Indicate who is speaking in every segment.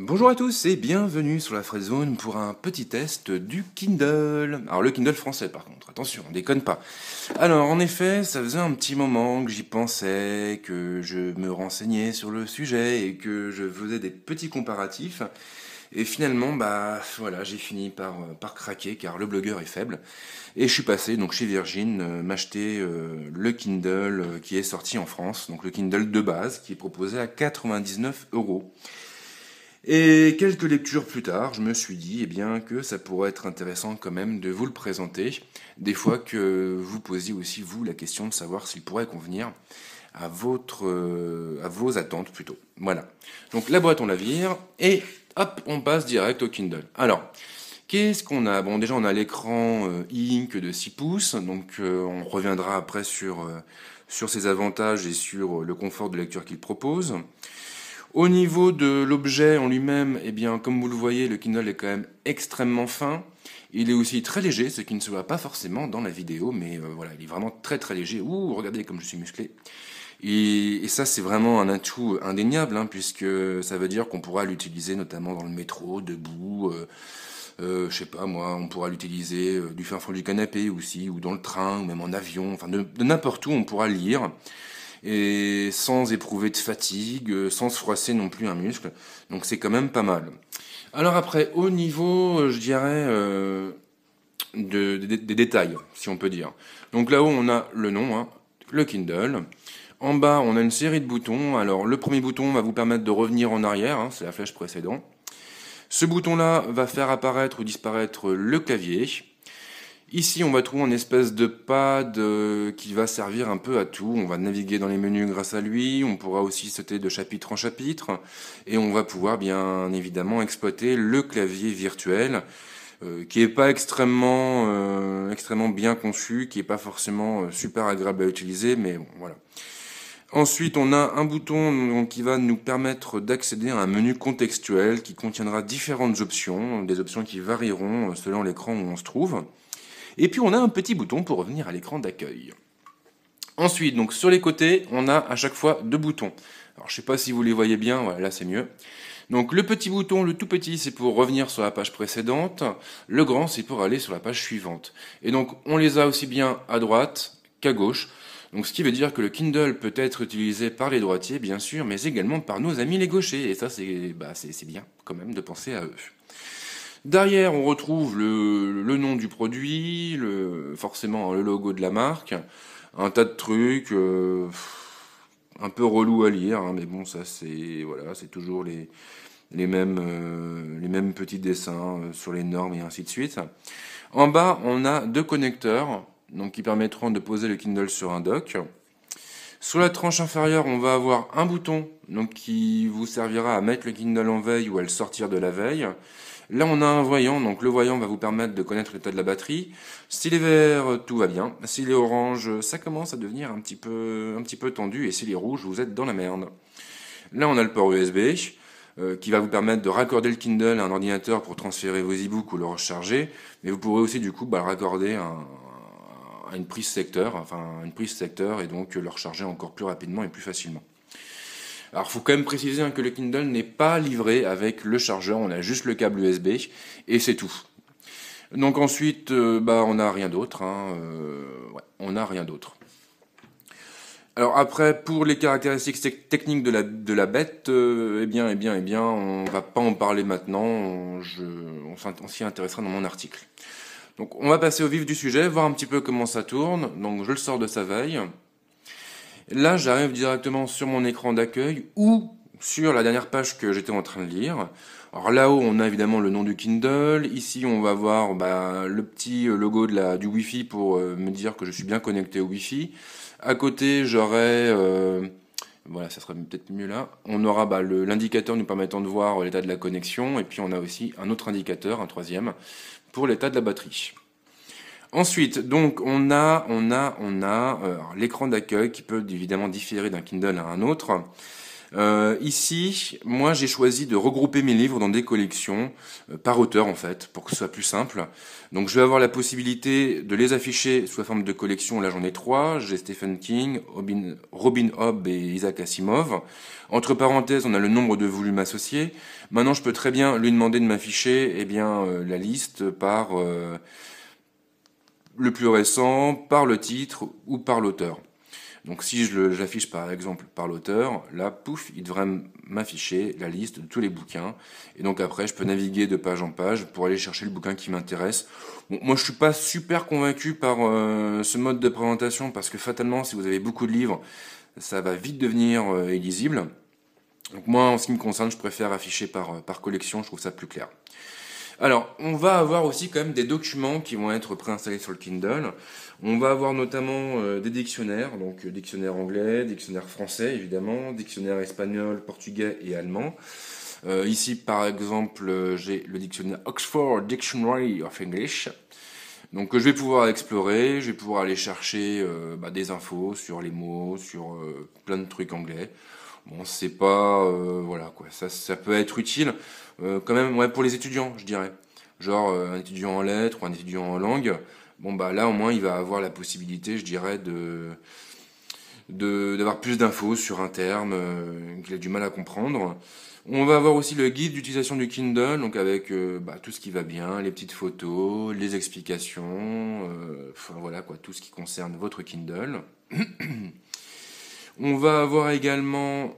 Speaker 1: Bonjour à tous et bienvenue sur la Fredzone Zone pour un petit test du Kindle. Alors le Kindle français par contre, attention, on déconne pas. Alors en effet, ça faisait un petit moment que j'y pensais, que je me renseignais sur le sujet et que je faisais des petits comparatifs. Et finalement, bah voilà, j'ai fini par, euh, par craquer car le blogueur est faible. Et je suis passé donc chez Virgin euh, m'acheter euh, le Kindle qui est sorti en France, donc le Kindle de base qui est proposé à 99 euros. Et quelques lectures plus tard, je me suis dit eh bien, que ça pourrait être intéressant quand même de vous le présenter, des fois que vous posiez aussi, vous, la question de savoir s'il pourrait convenir à, votre, euh, vos attentes plutôt. Voilà. Donc la boîte, on la vire, et hop, on passe direct au Kindle. Alors, qu'est-ce qu'on a Bon, déjà, on a l'écran e Ink de 6 pouces, donc euh, on reviendra après sur, sur ses avantages et sur le confort de lecture qu'il propose. Au niveau de l'objet en lui-même, eh bien, comme vous le voyez, le Kindle est quand même extrêmement fin. Il est aussi très léger, ce qui ne se voit pas forcément dans la vidéo, mais euh, voilà, il est vraiment très très léger. Ouh, regardez comme je suis musclé. Et, ça, c'est vraiment un atout indéniable, hein, puisque ça veut dire qu'on pourra l'utiliser notamment dans le métro, debout. je euh, ne euh, je sais pas moi, on pourra l'utiliser du fin froid du canapé aussi, ou dans le train, ou même en avion, enfin de n'importe où on pourra lire et sans éprouver de fatigue, euh, sans se froisser non plus un muscle. Donc c'est quand même pas mal. Alors après, au niveau, euh, je dirais, euh, des détails, si on peut dire. Donc là-haut, on a le nom, hein, le Kindle. En bas, on a une série de boutons. Alors le premier bouton va vous permettre de revenir en arrière, hein, c'est la flèche précédente. Ce bouton-là va faire apparaître ou disparaître le clavier. Ici, on va trouver une espèce de pad euh, qui va servir un peu à tout. On va naviguer dans les menus grâce à lui. On pourra aussi sauter de chapitre en chapitre. Et on va pouvoir bien évidemment exploiter le clavier virtuel euh, qui n'est pas extrêmement, euh, extrêmement bien conçu, qui n'est pas forcément super agréable à utiliser, mais bon, voilà. Ensuite, on a un bouton qui va nous permettre d'accéder à un menu contextuel qui contiendra différentes options, des options qui varieront selon l'écran où on se trouve. Et puis on a un petit bouton pour revenir à l'écran d'accueil. Ensuite, donc sur les côtés, on a à chaque fois deux boutons. Alors je sais pas si vous les voyez bien, voilà, là c'est mieux. Donc le petit bouton, le tout petit, c'est pour revenir sur la page précédente, le grand c'est pour aller sur la page suivante. Et donc on les a aussi bien à droite qu'à gauche. Donc ce qui veut dire que le Kindle peut être utilisé par les droitiers bien sûr, mais également par nos amis les gauchers. Et ça c'est bah, bien quand même de penser à eux. Derrière, on retrouve le, nom du produit, forcément le logo de la marque, un tas de trucs euh, un peu relou à lire, hein, mais bon, ça c'est voilà, c'est toujours les, euh, mêmes, petits dessins euh, sur les normes et ainsi de suite. En bas, on a deux connecteurs donc qui permettront de poser le Kindle sur un dock. Sur la tranche inférieure, on va avoir un bouton donc qui vous servira à mettre le Kindle en veille ou à le sortir de la veille. Là, on a un voyant, donc le voyant va vous permettre de connaître l'état de la batterie. S'il est vert, tout va bien. S'il est orange, ça commence à devenir un petit peu, un petit peu tendu. Et s'il est rouge, vous êtes dans la merde. Là, on a le port USB euh, qui va vous permettre de raccorder le Kindle à un ordinateur pour transférer vos e-books ou le recharger. Mais vous pourrez aussi, du coup, bah, le raccorder à à une prise secteur, enfin une prise secteur, et donc le recharger encore plus rapidement et plus facilement. Alors, il faut quand même préciser hein, que le Kindle n'est pas livré avec le chargeur, on a juste le câble USB et c'est tout. Donc ensuite, euh, bah, on n'a rien d'autre. Hein, euh, on n'a rien d'autre. Alors après, pour les caractéristiques techniques de la, de la bête, euh, eh bien, eh bien, eh bien, on va pas en parler maintenant. on s'y intéressera dans mon article. Donc on va passer au vif du sujet, voir un petit peu comment ça tourne. Donc je le sors de sa veille. Là, j'arrive directement sur mon écran d'accueil ou sur la dernière page que j'étais en train de lire. Alors là-haut, on a évidemment le nom du Kindle. Ici, on va voir bah, le petit logo de du Wi-Fi pour euh, me dire que je suis bien connecté au Wi-Fi. À côté, j'aurai... Euh, voilà, ça serait peut-être mieux là. On aura bah, l'indicateur nous permettant de voir l'état de la connexion. Et puis, on a aussi un autre indicateur, un troisième, pour l'état de la batterie. Ensuite, donc on a, on a, on a euh, l'écran d'accueil qui peut évidemment différer d'un Kindle à un autre. Euh, ici, moi j'ai choisi de regrouper mes livres dans des collections euh, par auteur en fait, pour que ce soit plus simple. Donc je vais avoir la possibilité de les afficher sous la forme de collection. Là j'en ai trois, j'ai Stephen King, Robin, Robin Hobb et Isaac Asimov. Entre parenthèses, on a le nombre de volumes associés. Maintenant, je peux très bien lui demander de m'afficher eh bien la liste par le plus récent par le titre ou par l'auteur. Donc si je par exemple par l'auteur, là, pouf, il devrait m'afficher la liste de tous les bouquins. Et donc après, je peux naviguer de page en page pour aller chercher le bouquin qui m'intéresse. moi, je ne suis pas super convaincu par euh, ce mode de présentation parce que fatalement, si vous avez beaucoup de livres, ça va vite devenir euh, illisible. Donc moi, en ce qui me concerne, je préfère afficher par, euh, par collection, je trouve ça plus clair. Alors, on va avoir aussi quand même des documents qui vont être préinstallés sur le Kindle. On va avoir notamment euh, des dictionnaires, donc euh, dictionnaire anglais, dictionnaire français évidemment, dictionnaire espagnol, portugais et allemand. Euh, ici, par exemple, j'ai le dictionnaire Oxford Dictionary of English. Donc je vais pouvoir explorer, je vais pouvoir aller chercher bah, des infos sur les mots, sur plein de trucs anglais. Bon, c'est pas euh, voilà quoi. Ça, peut être utile euh, quand même, pour les étudiants, je dirais. Genre euh, un étudiant en lettres ou un étudiant en langue. Bon bah là au moins il va avoir la possibilité, je dirais, de d'avoir plus d'infos sur un terme qu'il a du mal à comprendre. On va avoir aussi le guide d'utilisation du Kindle, donc avec bah, tout ce qui va bien, les petites photos, les explications, enfin voilà quoi, tout ce qui concerne votre Kindle. On va avoir également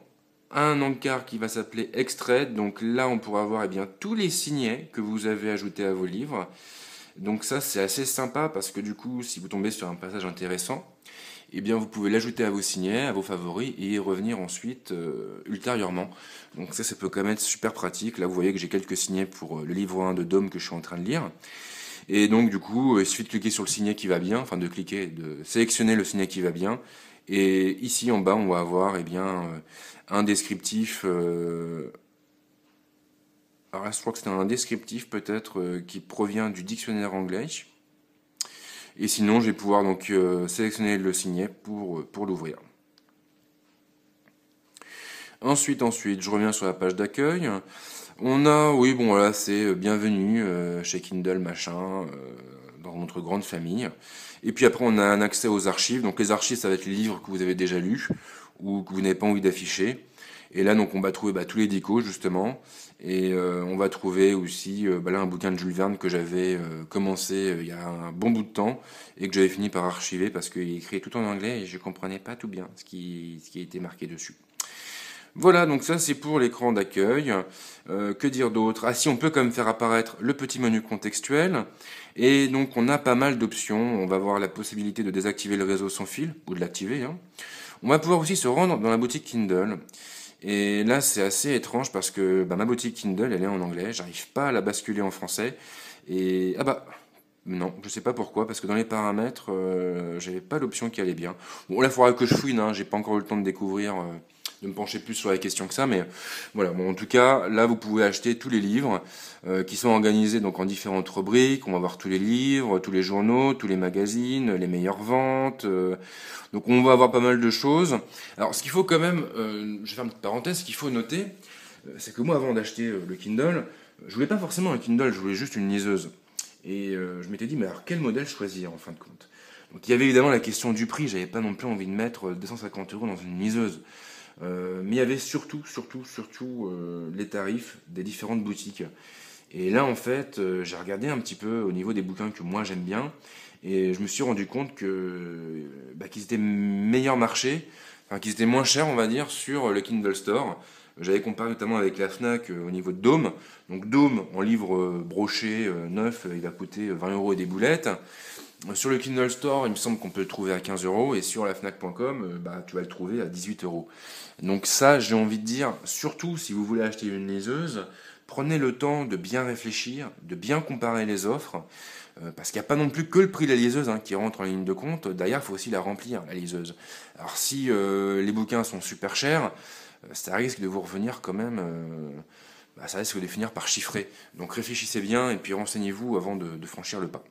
Speaker 1: un encart qui va s'appeler extrait. Donc là, on pourra avoir eh bien, tous les signets que vous avez ajoutés à vos livres. Donc ça, c'est assez sympa parce que du coup, si vous tombez sur un passage intéressant, eh bien, vous pouvez l'ajouter à vos signets, à vos favoris et revenir ensuite euh, ultérieurement. Donc ça, ça peut quand même être super pratique. Là, vous voyez que j'ai quelques signets pour euh, le livre 1 de Dôme que je suis en train de lire. Et donc, du coup, euh, il suffit de cliquer sur le signet qui va bien, enfin de cliquer, de sélectionner le signet qui va bien et ici en bas, on va avoir eh bien, euh, un descriptif. Euh, je crois que c'est un descriptif peut-être euh, qui provient du dictionnaire anglais. Et sinon, je vais pouvoir donc sélectionner le signet pour, pour l'ouvrir. Ensuite, ensuite, je reviens sur la page d'accueil. On a, oui, bon, là, c'est euh, bienvenue euh, chez Kindle, machin, euh, dans notre grande famille. Et puis après, on a un accès aux archives. Donc les archives, ça va être les livres que vous avez déjà lus ou que vous n'avez pas envie d'afficher. Et là, donc, on va trouver bah, tous les décos, justement. Et on va trouver aussi bah, là, un bouquin de Jules Verne que j'avais commencé il y a un bon bout de temps et que j'avais fini par archiver parce qu'il écrit tout en anglais et je comprenais pas tout bien ce qui, ce qui était marqué dessus. Voilà, donc ça c'est pour l'écran d'accueil. Euh, que dire d'autre Ah si, on peut quand même faire apparaître le petit menu contextuel. Et donc on a pas mal d'options. On va avoir la possibilité de désactiver le réseau sans fil, ou de l'activer. Hein. On va pouvoir aussi se rendre dans la boutique Kindle. Et là c'est assez étrange parce que bah, ma boutique Kindle, elle est en anglais. J'arrive pas à la basculer en français. Et... Ah bah non, je ne sais pas pourquoi, parce que dans les paramètres, je euh, j'avais pas l'option qui allait bien. Bon, là, il faudra que je fouille. Je hein. j'ai pas encore eu le temps de découvrir... Euh, de me pencher plus sur la question que ça, mais voilà. Bon, en tout cas, là, vous pouvez acheter tous les livres euh, qui sont organisés donc en différentes rubriques. On va voir tous les livres, tous les journaux, tous les magazines, les meilleures ventes. Euh. donc, on va avoir pas mal de choses. Alors, ce qu'il faut quand même, euh, je vais faire une petite parenthèse, ce qu'il faut noter, c'est que moi, avant d'acheter le Kindle, je voulais pas forcément un Kindle, je voulais juste une liseuse. Et je m'étais dit, mais alors quel modèle choisir en fin de compte donc il y avait évidemment la question du prix, j'avais pas non plus envie de mettre 250 euros dans une liseuse. Euh, mais il y avait surtout, surtout, surtout euh, les tarifs des différentes boutiques. Et là, en fait, euh, j'ai regardé un petit peu au niveau des bouquins que moi j'aime bien, et je me suis rendu compte que bah, qu'ils étaient meilleurs marché, enfin qu'ils étaient moins chers, on va dire, sur le Kindle Store. J'avais comparé notamment avec la Fnac au niveau de Dome Donc Dome en livre broché neuf, il a coûté 20 euros et des boulettes. Sur le Kindle Store, il me semble qu'on peut le trouver à 15 euros et sur la Fnac.com, euh, bah, tu vas le trouver à 18 euros. Donc, ça, j'ai envie de dire, surtout si vous voulez acheter une liseuse, prenez le temps de bien réfléchir, de bien comparer les offres, euh, parce qu'il n'y a pas non plus que le prix de la liseuse hein, qui rentre en ligne de compte, d'ailleurs il faut aussi la remplir, la liseuse. Alors si euh, les bouquins sont super chers, ça risque de vous revenir quand même, bah, ça risque de finir par chiffrer. Donc réfléchissez bien et puis renseignez-vous avant de franchir le pas.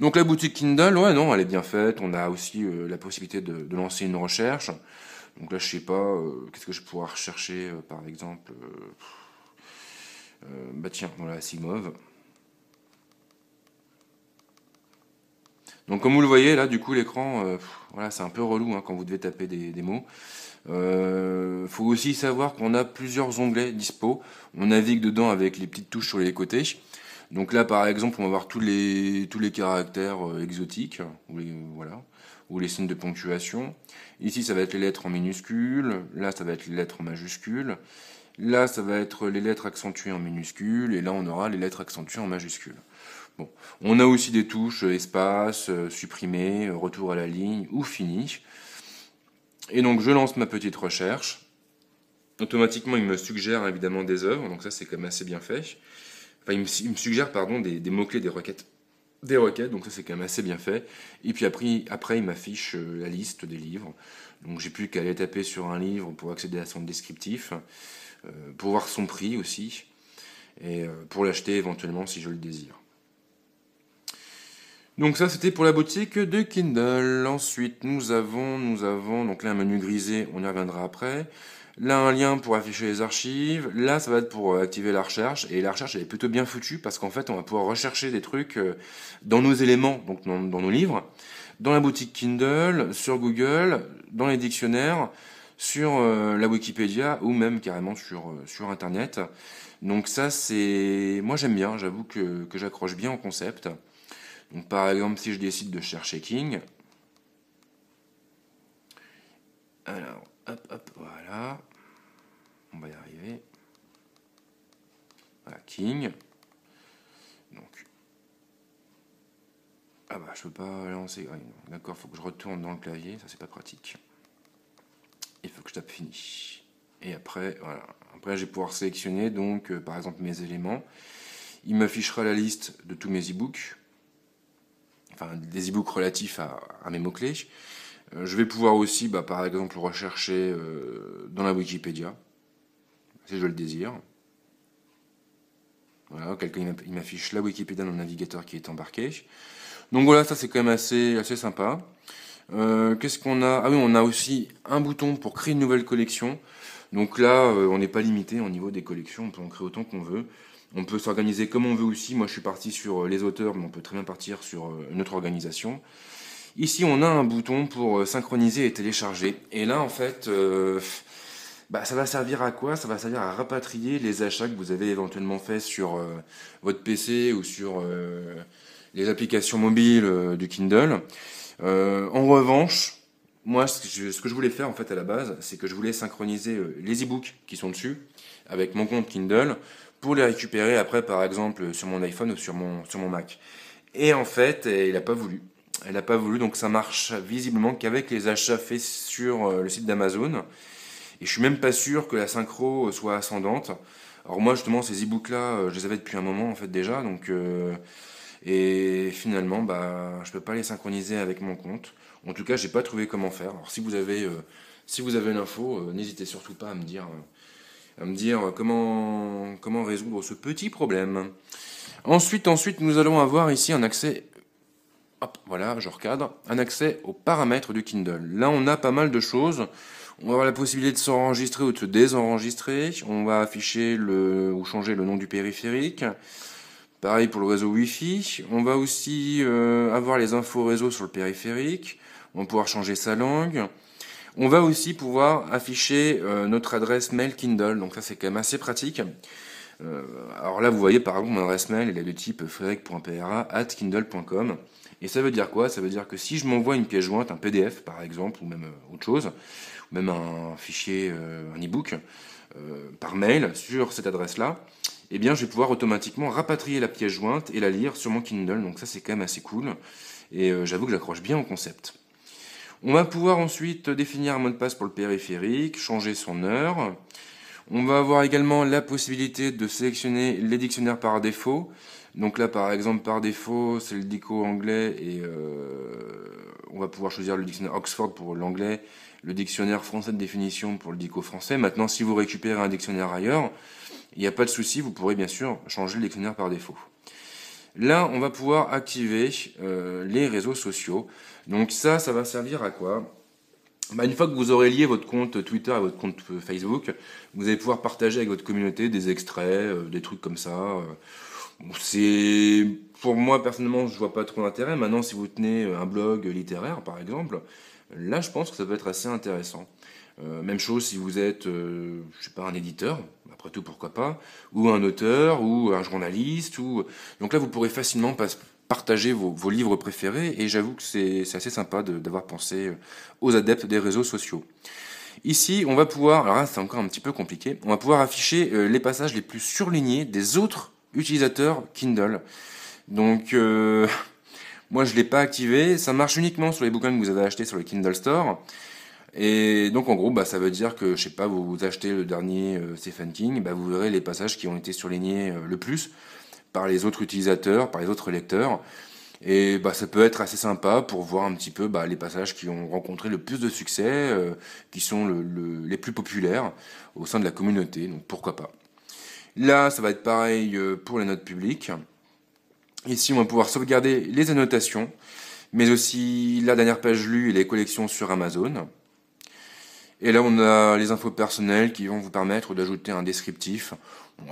Speaker 1: Donc la boutique Kindle, ouais, non, elle est bien faite. On a aussi euh, la possibilité de, lancer une recherche. Donc là, je sais pas, euh, qu'est-ce que je pourrais rechercher, euh, par exemple. bah tiens, voilà, Simov. Donc comme vous le voyez là, du coup l'écran, voilà, c'est un peu relou hein, quand vous devez taper des, mots. Il faut aussi savoir qu'on a plusieurs onglets dispo. On navigue dedans avec les petites touches sur les côtés. Donc là, par exemple, on va voir tous les, tous les caractères euh, exotiques, ou les, euh, voilà, ou les signes de ponctuation. Ici, ça va être les lettres en minuscules, là, ça va être les lettres en majuscules, là, ça va être les lettres accentuées en minuscules, et là, on aura les lettres accentuées en majuscules. Bon. On a aussi des touches euh, espace, supprimer, retour à la ligne ou fini. Et donc, je lance ma petite recherche. Automatiquement, il me suggère évidemment des œuvres, donc ça, c'est quand même assez bien fait. Enfin, il me, suggère pardon, des, mots-clés, des requêtes. Des requêtes, donc ça c'est quand même assez bien fait. Et puis après, après il m'affiche euh, la liste des livres. Donc j'ai plus qu'à aller taper sur un livre pour accéder à son descriptif, euh, pour voir son prix aussi, et euh, pour l'acheter éventuellement si je le désire. Donc ça c'était pour la boutique de Kindle. Ensuite nous avons nous avons donc là un menu grisé, on y reviendra après. Là, un lien pour afficher les archives. Là, ça va être pour euh, activer la recherche. Et la recherche, elle est plutôt bien foutue parce qu'en fait, on va pouvoir rechercher des trucs euh, dans nos éléments, donc dans, nos livres, dans la boutique Kindle, sur Google, dans les dictionnaires, sur euh, la Wikipédia ou même carrément sur, sur Internet. Donc ça, c'est... Moi, j'aime bien. J'avoue que, que j'accroche bien au concept. Donc par exemple, si je décide de chercher King... Alors... Hop, hop, voilà. On va y arriver. Voilà, King. Donc. Ah bah, je peux pas lancer. D'accord, faut que je retourne dans le clavier, ça c'est pas pratique. Il faut que je tape fini. Et après, voilà. Après, je vais pouvoir sélectionner donc, euh, par exemple, mes éléments. Il m'affichera la liste de tous mes e-books. Enfin, des e-books relatifs à mes mots-clés. Euh, je vais pouvoir aussi, bah, par exemple, rechercher euh, dans la Wikipédia, si je le désire. Voilà, quelqu'un il m'affiche la Wikipédia dans le navigateur qui est embarqué. Donc voilà, ça c'est quand même assez, assez sympa. Euh, qu'est-ce qu'on a Ah oui, on a aussi un bouton pour créer une nouvelle collection. Donc là, on n'est pas limité au niveau des collections, on peut en créer autant qu'on veut. On peut s'organiser comme on veut aussi. Moi, je suis parti sur les auteurs, mais on peut très bien partir sur une autre organisation. Ici, on a un bouton pour euh, synchroniser et télécharger. Et là, en fait, euh, bah, ça va servir à quoi Ça va servir à rapatrier les achats que vous avez éventuellement faits sur euh, votre PC ou sur les applications mobiles du Kindle. en revanche, moi, ce que, je, voulais faire en fait à la base, c'est que je voulais synchroniser les e-books qui sont dessus avec mon compte Kindle pour les récupérer après, par exemple, sur mon iPhone ou sur mon, sur mon Mac. Et en fait, il n'a pas voulu. Elle n'a pas voulu, donc ça marche visiblement qu'avec les achats faits sur euh, le site d'Amazon. Et je suis même pas sûr que la synchro soit ascendante. Alors moi justement ces e-books là, euh, je les avais depuis un moment en fait déjà, donc euh, et finalement bah je peux pas les synchroniser avec mon compte. En tout cas j'ai pas trouvé comment faire. Alors si vous avez si vous avez l'info, n'hésitez surtout pas à me dire à me dire comment comment résoudre ce petit problème. Ensuite ensuite nous allons avoir ici un accès Hop, voilà, je recadre. Un accès aux paramètres du Kindle. Là, on a pas mal de choses. On va avoir la possibilité de s'enregistrer ou de se désenregistrer. On va afficher ou changer le nom du périphérique. Pareil pour le réseau Wi-Fi. On va aussi euh, avoir les infos réseau sur le périphérique. On va pouvoir changer sa langue. On va aussi pouvoir afficher euh, notre adresse mail Kindle. Donc ça, c'est quand même assez pratique euh, alors là, vous voyez par exemple mon adresse mail, elle est de type frédéric.pra at kindle.com. Et ça veut dire quoi Ça veut dire que si je m'envoie une pièce jointe, un PDF par exemple, ou même euh, autre chose, ou même un fichier, euh, un e-book, euh, par mail sur cette adresse-là, eh bien, je vais pouvoir automatiquement rapatrier la pièce jointe et la lire sur mon Kindle. Donc ça, c'est quand même assez cool. Et j'avoue que j'accroche bien au concept. On va pouvoir ensuite définir un mot de passe pour le périphérique, changer son heure. On va avoir également la possibilité de sélectionner les dictionnaires par défaut. Donc là, par exemple, par défaut, c'est le dico anglais et euh, on va pouvoir choisir le dictionnaire Oxford pour l'anglais, le dictionnaire français de définition pour le dico français. Maintenant, si vous récupérez un dictionnaire ailleurs, il n'y a pas de souci, vous pourrez bien sûr changer le dictionnaire par défaut. Là, on va pouvoir activer euh, les réseaux sociaux. Donc ça, ça va servir à quoi bah, Une fois que vous aurez lié votre compte Twitter à votre compte euh, Facebook, vous allez pouvoir partager avec votre communauté des extraits, des trucs comme ça. C'est pour moi personnellement, je vois pas trop l'intérêt. Maintenant, si vous tenez euh, un blog littéraire, par exemple, là, je pense que ça peut être assez intéressant. Euh, même chose si vous êtes, euh, je sais pas, un éditeur, après tout, pourquoi pas, ou un auteur, ou un journaliste, ou donc là, vous pourrez facilement partager vos, vos, livres préférés. Et j'avoue que c'est assez sympa d'avoir pensé euh, aux adeptes des réseaux sociaux. Ici, on va pouvoir, alors là c'est encore un petit peu compliqué, on va pouvoir afficher les passages les plus surlignés des autres utilisateur Kindle. Donc euh, moi je ne l'ai pas activé, ça marche uniquement sur les bouquins que vous avez achetés sur le Kindle Store. Et donc en gros, bah, ça veut dire que je sais pas, vous, achetez le dernier euh, Stephen King, bah, vous verrez les passages qui ont été surlignés euh, le plus par les autres utilisateurs, par les autres lecteurs. Et bah, ça peut être assez sympa pour voir un petit peu bah, les passages qui ont rencontré le plus de succès, qui sont les plus populaires au sein de la communauté. Donc pourquoi pas. Là, ça va être pareil euh, pour les notes publiques. Ici, on va pouvoir sauvegarder les annotations, mais aussi la dernière page lue et les collections sur Amazon. Et là, on a les infos personnelles qui vont vous permettre d'ajouter un descriptif.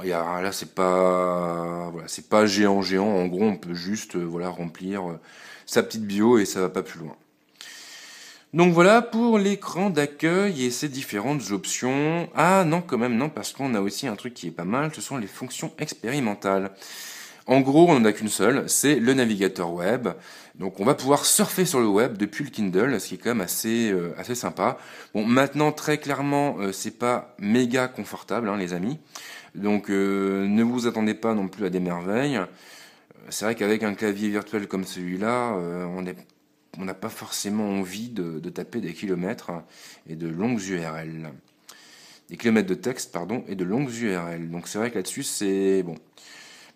Speaker 1: là, c'est pas, voilà, c'est pas géant géant. En gros, on peut juste, euh, voilà, remplir euh, sa petite bio et ça va pas plus loin. Donc voilà pour l'écran d'accueil et ses différentes options. Ah non, quand même non, parce qu'on a aussi un truc qui est pas mal, ce sont les fonctions expérimentales. En gros, on n'en a qu'une seule, c'est le navigateur web. Donc on va pouvoir surfer sur le web depuis le Kindle, ce qui est quand même assez, euh, assez sympa. Bon, maintenant, très clairement, euh, c'est pas méga confortable, hein, les amis. Donc euh, ne vous attendez pas non plus à des merveilles. C'est vrai qu'avec un clavier virtuel comme celui-là, on n'est on n'a pas forcément envie de, taper des kilomètres et de longues URL. Des kilomètres de texte, pardon, et de longues URL. Donc c'est vrai que là-dessus, c'est bon.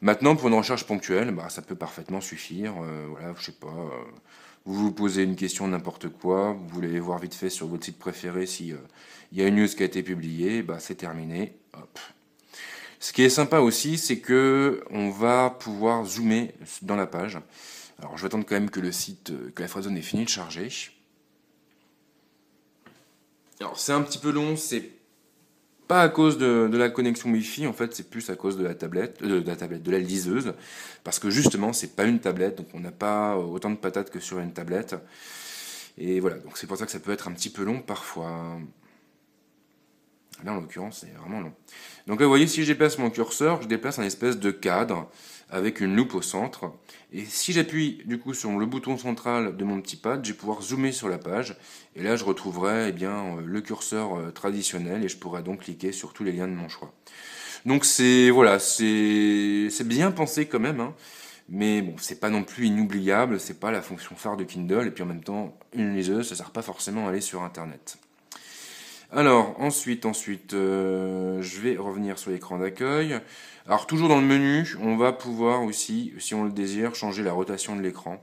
Speaker 1: Maintenant, pour une recherche ponctuelle, bah, ça peut parfaitement suffire. Euh, voilà, je sais pas. Euh, vous vous posez une question n'importe quoi, vous voulez voir vite fait sur votre site préféré si euh, il y a une news qui a été publiée, bah, c'est terminé. Hop. Ce qui est sympa aussi, c'est que on va pouvoir zoomer dans la page. Alors je vais attendre quand même que le site, euh, que la zone ait fini de charger. Alors c'est un petit peu long, c'est pas à cause de, la connexion Wi-Fi, en fait c'est plus à cause de la tablette, euh, de la tablette, de la liseuse, parce que justement c'est pas une tablette, donc on n'a pas autant de patates que sur une tablette. Et voilà, donc c'est pour ça que ça peut être un petit peu long parfois. Là en l'occurrence c'est vraiment long. Donc là vous voyez si je déplace mon curseur, je déplace un espèce de cadre avec une loupe au centre. Et si j'appuie du coup sur le bouton central de mon petit pad, je vais pouvoir zoomer sur la page. Et là, je retrouverai eh bien, euh, le curseur euh, traditionnel et je pourrai donc cliquer sur tous les liens de mon choix. Donc c'est voilà, c'est bien pensé quand même. Hein. Mais bon, c'est pas non plus inoubliable, c'est pas la fonction phare de Kindle, et puis en même temps, une liseuse, ça sert pas forcément à aller sur Internet. Alors, ensuite, ensuite, euh, je vais revenir sur l'écran d'accueil. Alors, toujours dans le menu, on va pouvoir aussi, si on le désire, changer la rotation de l'écran.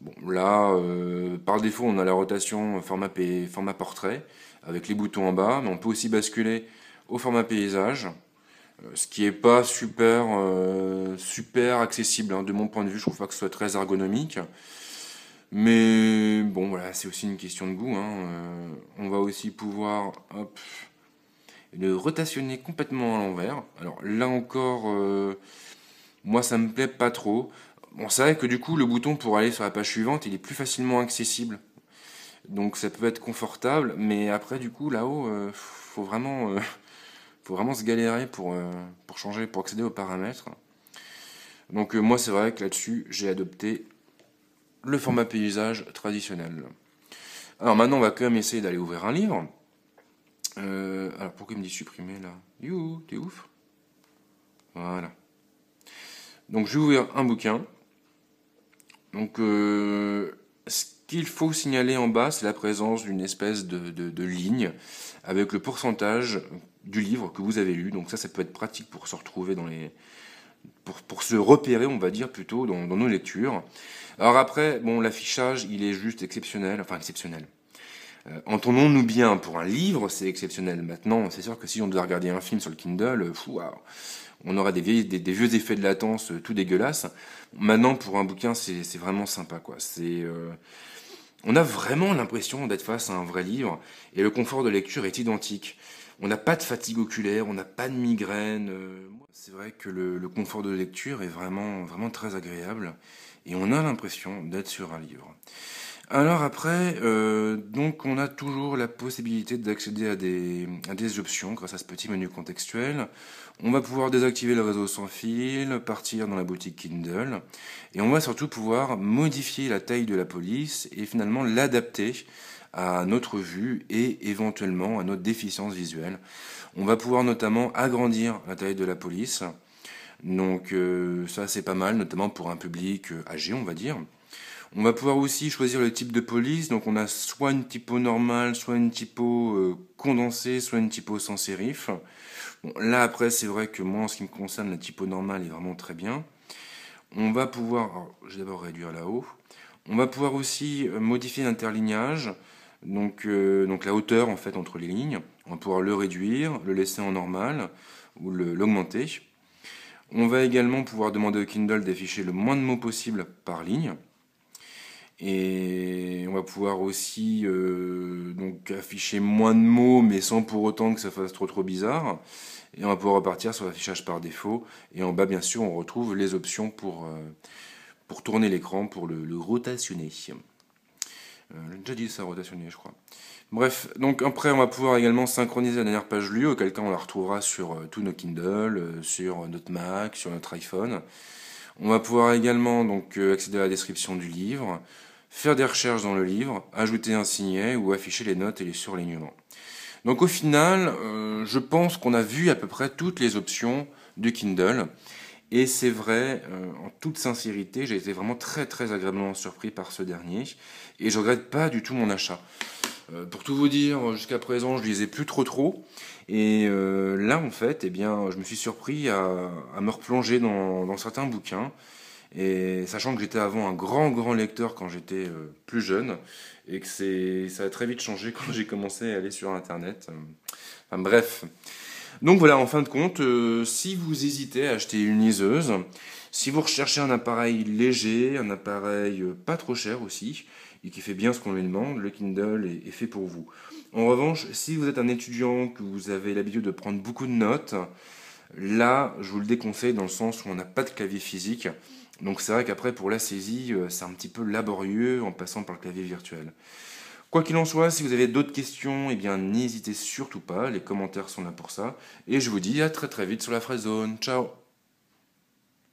Speaker 1: Bon, là, euh, par défaut, on a la rotation format, format portrait, avec les boutons en bas, mais on peut aussi basculer au format paysage, euh, ce qui n'est pas super, super accessible. Hein, de mon point de vue, je trouve pas que ce soit très ergonomique. Mais bon, voilà, c'est aussi une question de goût. Hein. Euh, on va aussi pouvoir le rotationner complètement à l'envers. Alors là encore, euh, moi ça me plaît pas trop. On c'est vrai que du coup, le bouton pour aller sur la page suivante, il est plus facilement accessible. Donc ça peut être confortable, mais après, du coup, là-haut, euh, faut vraiment vraiment se galérer pour, changer, pour accéder aux paramètres. Donc moi c'est vrai que là-dessus j'ai adopté le format paysage traditionnel. Alors maintenant, on va quand même essayer d'aller ouvrir un livre. Euh, alors pourquoi il me dit supprimer là You, t'es ouf Voilà. Donc je vais ouvrir un bouquin. Donc euh, ce qu'il faut signaler en bas, c'est la présence d'une espèce de, ligne avec le pourcentage du livre que vous avez lu. Donc ça, ça peut être pratique pour se retrouver dans les, pour, se repérer, on va dire, plutôt dans, nos lectures. Alors après, bon, l'affichage, il est juste exceptionnel, enfin exceptionnel. Euh, entendons-nous bien, pour un livre, c'est exceptionnel. Maintenant, c'est sûr que si on devait regarder un film sur le Kindle, euh, on aura des, vieux effets de latence euh, tout dégueulasses. Maintenant, pour un bouquin, c'est vraiment sympa, quoi. C'est... on a vraiment l'impression d'être face à un vrai livre, et le confort de lecture est identique on n'a pas de fatigue oculaire, on n'a pas de migraine. Euh, c'est vrai que le, confort de lecture est vraiment, vraiment très agréable et on a l'impression d'être sur un livre. Alors après, euh, donc on a toujours la possibilité d'accéder à des, à des options grâce à ce petit menu contextuel. On va pouvoir désactiver le réseau sans fil, partir dans la boutique Kindle, et on va surtout pouvoir modifier la taille de la police et finalement l'adapter à notre vue et éventuellement à notre déficience visuelle. On va pouvoir notamment agrandir la taille de la police. Donc euh, ça c'est pas mal, notamment pour un public euh, âgé on va dire. On va pouvoir aussi choisir le type de police, donc on a soit une typo normale, soit une typo euh, condensée, soit une typo sans sérif. Bon, là après c'est vrai que moi en ce qui me concerne la typo normale est vraiment très bien. On va pouvoir, je vais d'abord réduire là-haut, on va pouvoir aussi modifier l'interlignage, donc, euh, donc la hauteur en fait entre les lignes, on va pouvoir le réduire, le laisser en normal ou l'augmenter. On va également pouvoir demander au Kindle d'afficher le moins de mots possible par ligne. Et on va pouvoir aussi euh, donc afficher moins de mots, mais sans pour autant que ça fasse trop trop bizarre. Et on va pouvoir repartir sur l'affichage par défaut. Et en bas, bien sûr, on retrouve les options pour, euh, pour tourner l'écran, pour le, le rotationner. Euh, j'ai déjà dit ça, rotationner, je crois. Bref, donc après, on va pouvoir également synchroniser la dernière page lue, auquel cas on la retrouvera sur euh, tous nos Kindle, euh, sur notre Mac, sur notre iPhone. On va pouvoir également donc accéder à la description du livre, faire des recherches dans le livre, ajouter un signet ou afficher les notes et les surlignements. Donc au final, je pense qu'on a vu à peu près toutes les options du Kindle. Et c'est vrai, euh, en toute sincérité, j'ai été vraiment très très agréablement surpris par ce dernier. Et je regrette pas du tout mon achat. Euh, pour tout vous dire, jusqu'à présent, je lisais plus trop trop. Et euh, là, en fait, et eh bien, je me suis surpris à, me replonger dans, certains bouquins. Et sachant que j'étais avant un grand grand lecteur quand j'étais plus jeune, et que ça a très vite changé quand j'ai commencé à aller sur Internet. Enfin bref. Donc voilà, en fin de compte, euh, si vous hésitez à acheter une liseuse, si vous recherchez un appareil léger, un appareil euh, pas trop cher aussi, et qui fait bien ce qu'on lui demande, le Kindle est, fait pour vous. En revanche, si vous êtes un étudiant, que vous avez l'habitude de prendre beaucoup de notes, là, je vous le déconseille dans le sens où on n'a pas de clavier physique. Donc c'est vrai qu'après, pour la saisie, euh, c'est un petit peu laborieux en passant par le clavier virtuel. Quoi qu'il en soit, si vous avez d'autres questions, eh bien n'hésitez surtout pas, les commentaires sont là pour ça. Et je vous dis à très très vite sur la fraise zone. Ciao